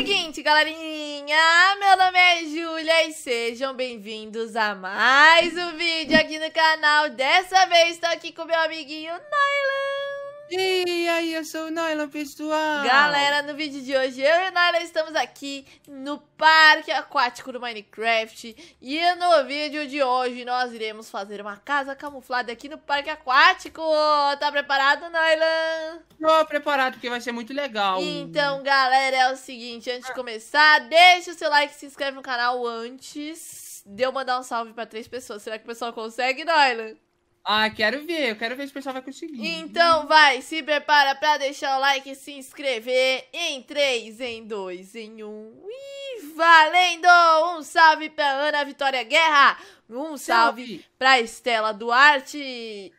seguinte, galerinha, meu nome é Julia e sejam bem-vindos a mais um vídeo aqui no canal. Dessa vez estou aqui com meu amiguinho Nylan. E aí, eu sou o Nylon, pessoal! Galera, no vídeo de hoje, eu e o Nylon estamos aqui no Parque Aquático do Minecraft. E no vídeo de hoje, nós iremos fazer uma casa camuflada aqui no Parque Aquático. Tá preparado, Nylon? Tô preparado, porque vai ser muito legal. Então, galera, é o seguinte, antes de começar, deixa o seu like, se inscreve no canal antes de eu mandar um salve pra três pessoas. Será que o pessoal consegue, Nylon? Ah, quero ver, eu quero ver se o pessoal vai conseguir. Então vai, se prepara pra deixar o like, e se inscrever em 3, em 2, em 1 e valendo! Um salve pra Ana Vitória Guerra! Um salve, salve. pra Estela Duarte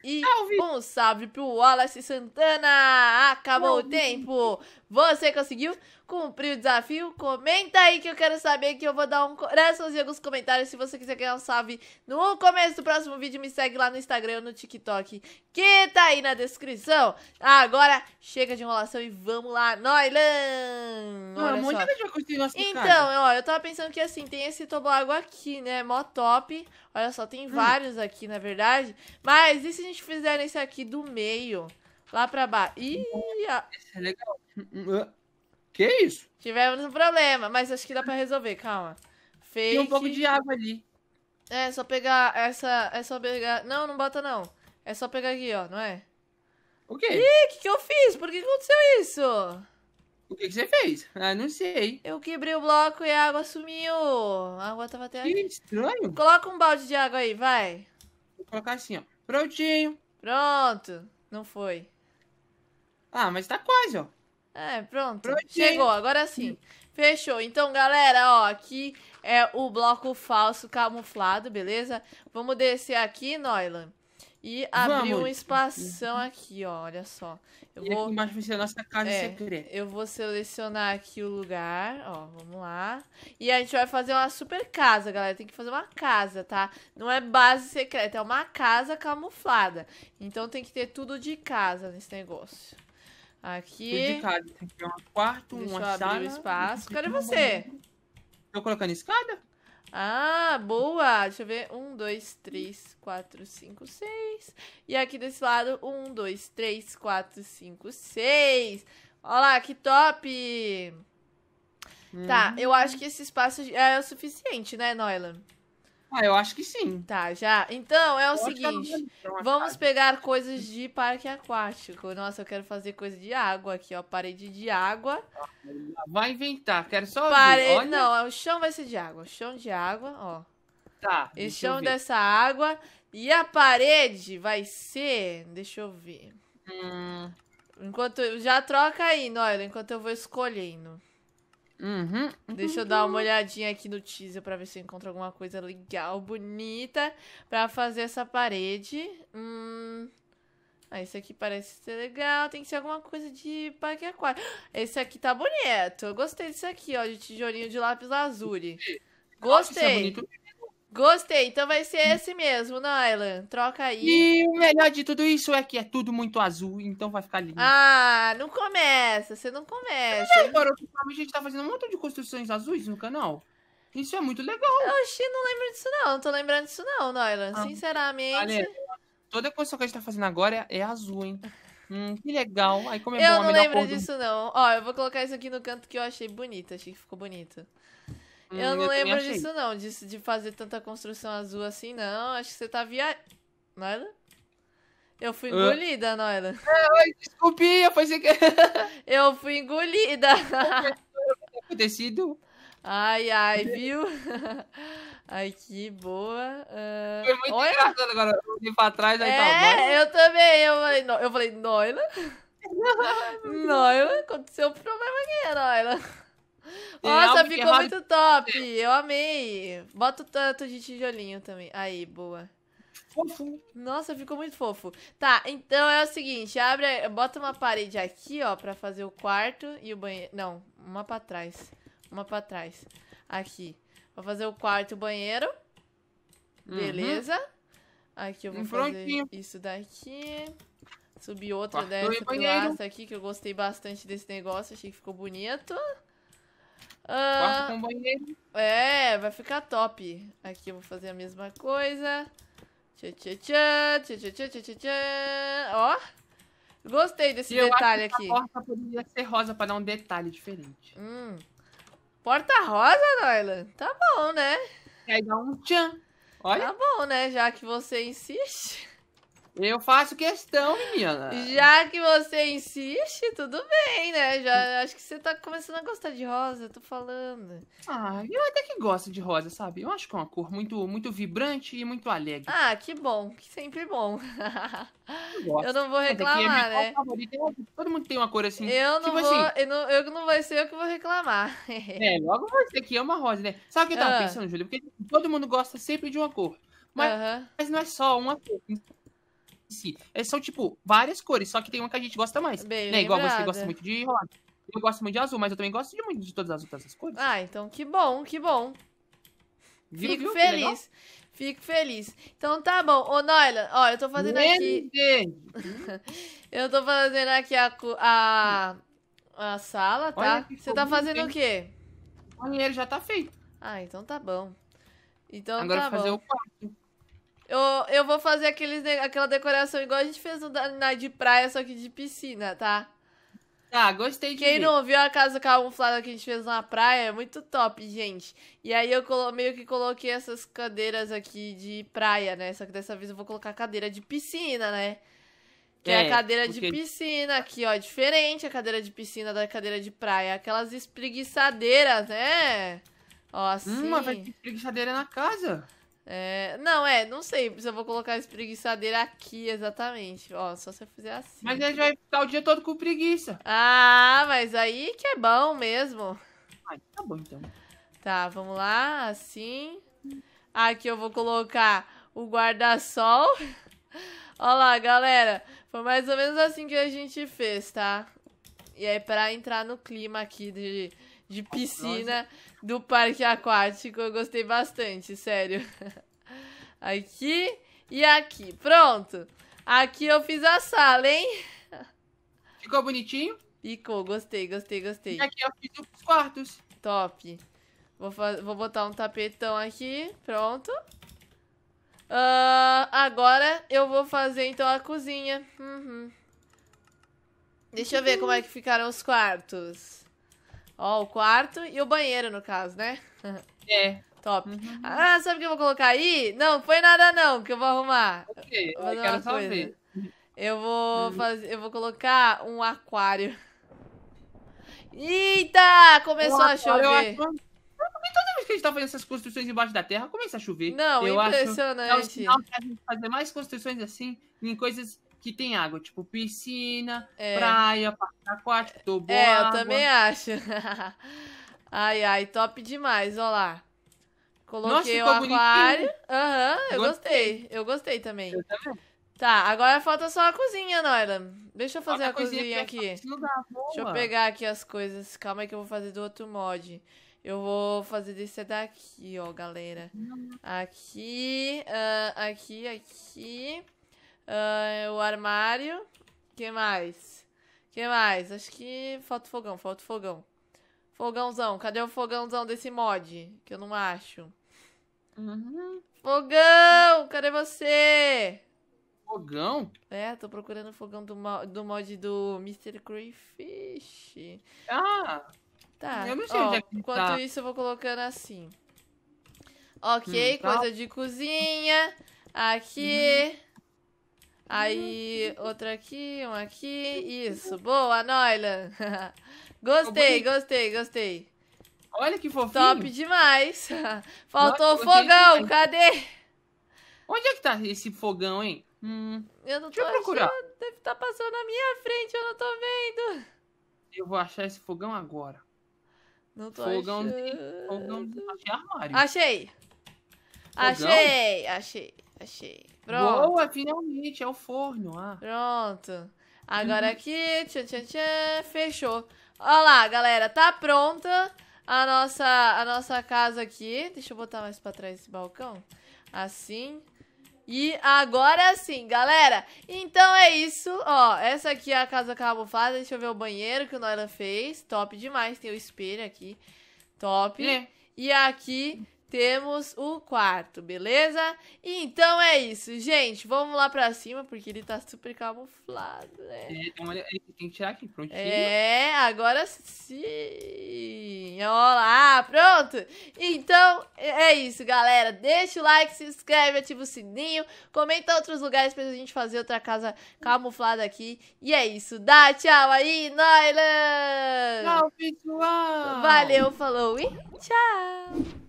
e salve. um salve pro Wallace Santana. Acabou salve. o tempo. Você conseguiu cumprir o desafio? Comenta aí que eu quero saber que eu vou dar um coraçãozinho nos alguns comentários. Se você quiser ganhar um salve no começo do próximo vídeo, me segue lá no Instagram ou no TikTok que tá aí na descrição. Agora chega de enrolação e vamos lá, Noilan! Olha um monte Então, ó, eu tava pensando que assim, tem esse toboágua aqui, né? Mó top. Olha só, tem hum. vários aqui, na verdade. Mas e se a gente fizer esse aqui do meio? Lá pra baixo. Ih! Esse é legal. Hum, hum, que isso? Tivemos um problema, mas acho que dá pra resolver, calma. Fake. Tem um pouco de água ali. É, é, só pegar essa. É só pegar. Não, não bota não. É só pegar aqui, ó, não é? O quê? Ih, o que, que eu fiz? Por que aconteceu isso? O que, que você fez? Ah, não sei. Eu quebrei o bloco e a água sumiu. A água tava até aqui. Que estranho. Coloca um balde de água aí, vai. Vou colocar assim, ó. Prontinho. Pronto. Não foi. Ah, mas tá quase, ó. É, pronto. Prontinho. Chegou, agora sim. Fechou. Então, galera, ó, aqui é o bloco falso camuflado, beleza? Vamos descer aqui, Noilan. E abriu Vamos. espaço espação aqui, ó, olha só. Eu e vou... aqui embaixo vai ser a nossa casa é, secreta. Eu vou selecionar aqui o lugar, ó, vamos lá. E a gente vai fazer uma super casa, galera. Tem que fazer uma casa, tá? Não é base secreta, é uma casa camuflada. Então tem que ter tudo de casa nesse negócio. Aqui. Tudo de casa. Tem que ter um quarto, Deixa uma eu Abrir o espaço. Cadê você? Tô colocando escada? Ah, boa! Deixa eu ver. Um, dois, três, quatro, cinco, seis. E aqui desse lado, um, dois, três, quatro, cinco, seis. Olha lá, que top! Hum. Tá, eu uhum. acho que esse espaço é o suficiente, né, Noylan? Ah, eu acho que sim. Tá, já. Então, é o eu tá seguinte. Então, Vamos pegar coisas de parque aquático. Nossa, eu quero fazer coisa de água aqui, ó. Parede de água. Vai inventar, quero só Pare... Olha... Não, é o chão vai ser de água. O chão de água, ó. Tá. E chão dessa água. E a parede vai ser... Deixa eu ver. Hum. Enquanto... Já troca aí, Noel, enquanto eu vou escolhendo. Uhum, uhum. Deixa eu dar uma olhadinha aqui no teaser para ver se eu encontro alguma coisa legal, bonita para fazer essa parede. Hum. Ah, esse aqui parece ser legal. Tem que ser alguma coisa de parque aquático. Esse aqui tá bonito. Eu gostei disso aqui, ó, de tijolinho de lápis azul. Gostei. Nossa, é bonito. Gostei, então vai ser esse mesmo, Nylan. Troca aí. E o melhor de tudo isso é que é tudo muito azul, então vai ficar lindo. Ah, não começa, você não começa. É, agora, a gente tá fazendo um monte de construções azuis no canal. Isso é muito legal. Oxi, não lembro disso não, não tô lembrando disso não, Nylan. Ah, Sinceramente. Valeu. toda construção que a gente tá fazendo agora é, azul, hein? Hum, que legal. Aí como é eu bom, não lembro disso, não. Ó, eu vou colocar isso aqui no canto que eu achei bonito. Achei que ficou bonito. Hum, eu não eu lembro disso, não. De, de fazer tanta construção azul assim, não. Acho que você tá via. Nada? Eu fui engolida, uh. Noela. Ai, é, desculpe, eu pensei que. eu fui engolida. acontecido. Ai, ai, viu? Ai, que boa. Uh... Foi muito Olha. engraçado agora. Eu vim pra trás, aí é, tá É, eu também. Eu falei, no... eu falei Aconteceu um problema aqui, Noila. Nossa, é ficou muito top. Eu amei. Bota o tanto de tijolinho também. Aí, boa. Fofo. Nossa, ficou muito fofo. Tá, então é o seguinte, abre, bota uma parede aqui, ó, pra fazer o quarto e o banheiro. Não, uma pra trás. Uma pra trás. Aqui. Vou fazer o quarto e o banheiro. Uhum. Beleza. Aqui eu vou um fazer isso daqui. Subir outra dessa pilaça aqui, que eu gostei bastante desse negócio. Achei que ficou bonito. Quarto ah, com banheiro. É, vai ficar top. Aqui eu vou fazer a mesma coisa. Tchê, tchê, tchê, tchê, tchê, tchê, tchê, tchê. Ó. Gostei desse eu detalhe aqui. A porta poderia ser rosa para dar um detalhe diferente. Hum. Porta rosa, Noila? Tá bom, né? Aí dar um tchan. Olha. Tá bom, né? Já que você insiste. Eu faço questão, menina. Já que você insiste, tudo bem, né? Já acho que você tá começando a gostar de rosa, tô falando. Ah, eu até que gosto de rosa, sabe? Eu acho que é uma cor muito, muito vibrante e muito alegre. Ah, que bom, que sempre bom. Eu, eu não vou é reclamar, é né? Todo mundo tem uma cor assim. Eu não tipo vou, assim. eu, não, eu não vai ser eu que vou reclamar. É, logo você que ama rosa, né? Sabe o que eu tava ah. pensando, Júlia? Porque todo mundo gosta sempre de uma cor. Mas, uh -huh. mas não é só uma cor si. Eles é, são, tipo, várias cores, só que tem uma que a gente gosta mais. Bem né? Igual você gosta muito de rolar. Eu gosto muito de azul, mas eu também gosto de muito de todas as outras cores. Ah, então que bom, que bom. Viu, Fico viu, feliz. Fico feliz. Então tá bom. Ô, Noila, ó, eu tô fazendo aqui. eu tô fazendo aqui a, a, a sala, tá? Você tá fazendo o quê? O banheiro já tá feito. Ah, então tá bom. Então Agora tá bom. fazer o quarto. Eu, eu vou fazer aqueles, aquela decoração igual a gente fez no, na de praia, só que de piscina, tá? Tá, gostei de Quem ver. não viu a casa camuflada que a gente fez na praia, é muito top, gente. E aí eu meio que coloquei essas cadeiras aqui de praia, né? Só que dessa vez eu vou colocar cadeira de piscina, né? Que é, é a cadeira porque... de piscina aqui, ó. Diferente a cadeira de piscina da cadeira de praia. Aquelas espreguiçadeiras, né? Ó, assim. Hum, mas vai ter espreguiçadeira na casa. É, não, é, não sei se eu vou colocar a espreguiçadeira aqui exatamente. Ó, só se eu fizer assim. Mas a gente vai ficar o dia todo com preguiça. Ah, mas aí que é bom mesmo. Ah, tá bom então. Tá, vamos lá, assim. Aqui eu vou colocar o guarda-sol. Ó lá, galera. Foi mais ou menos assim que a gente fez, tá? E aí, é pra entrar no clima aqui de de piscina do parque aquático. Eu gostei bastante, sério. Aqui e aqui. Pronto. Aqui eu fiz a sala, hein? Ficou bonitinho? Ficou, gostei, gostei, gostei. E aqui eu fiz os quartos. Top. Vou, vou botar um tapetão aqui. Pronto. Uh, agora eu vou fazer então a cozinha. Uhum. Deixa eu ver como é que ficaram os quartos. Ó, o quarto e o banheiro, no caso, né? É. Top. Uhum. Ah, sabe o que eu vou colocar aí? Não, foi nada não, que eu vou arrumar. Ok, vou eu quero só coisa. ver. Eu vou uhum. fazer, eu vou colocar um aquário. Eita, começou um a chover. então Toda vez que a gente tá fazendo essas construções embaixo da terra, começa a chover. Não, eu impressionante. Acho, é o sinal a gente fazer mais construções assim, em coisas que tem água, tipo piscina, é. praia, parque aquático, toboágua. É, eu também acho. ai, ai, top demais, ó lá. Coloquei Nossa, o aquário. Né? Aham, uhum, eu gostei. gostei. Eu gostei também. Eu também. Tá, agora falta só a cozinha, Noira. Deixa eu fazer a, cozinha, aqui. Tá Deixa eu pegar aqui as coisas. Calma aí que eu vou fazer do outro mod. Eu vou fazer desse daqui, ó, galera. Hum. Aqui, uh, aqui, aqui. Uh, o armário. que mais? que mais? Acho que falta fogão, falta fogão. Fogãozão, cadê o fogãozão desse mod? Que eu não acho. Uhum. Fogão, cadê você? Fogão? É, tô procurando o fogão do, mo do mod do Mr. Crayfish. Ah! Tá. Eu não sei Ó, onde é que Enquanto tá. isso, eu vou colocando assim. Ok, hum, tá. coisa de cozinha. Aqui. Uhum. Aí, outra aqui, um aqui. Isso. Boa, Noylan. gostei, gostei, gostei. Olha que fofinho. Top demais. Faltou Nossa, fogão, cadê? Onde é que tá esse fogão, hein? Hum, eu não Deixa tô eu procurar. Achando, deve estar tá passando na minha frente, eu não tô vendo. Eu vou achar esse fogão agora. Não tô fogão achando. De, fogão de armário. Achei. Fogão? Achei, achei. Achei. Pronto. Boa, finalmente, é o forno. Ah. Pronto. Agora uhum. aqui, tchan, tchan, tchan, fechou. Olha lá, galera, tá pronta a nossa, a nossa casa aqui. Deixa eu botar mais pra trás esse balcão. Assim. E agora sim, galera. Então é isso. Ó, essa aqui é a casa camuflada. Deixa eu ver o banheiro que o Noira fez. Top demais. Tem o espelho aqui. Top. É. E aqui temos o quarto, beleza? Então é isso, gente. Vamos lá pra cima, porque ele tá super camuflado, né? É, então olha, é, tem que tirar aqui, prontinho. É, agora sim. Olá, pronto. Então é, é isso, galera. Deixa o like, se inscreve, ativa o sininho, comenta outros lugares pra gente fazer outra casa camuflada aqui. E é isso. Dá tchau aí, Noilan! Tchau, pessoal! Valeu, falou e tchau!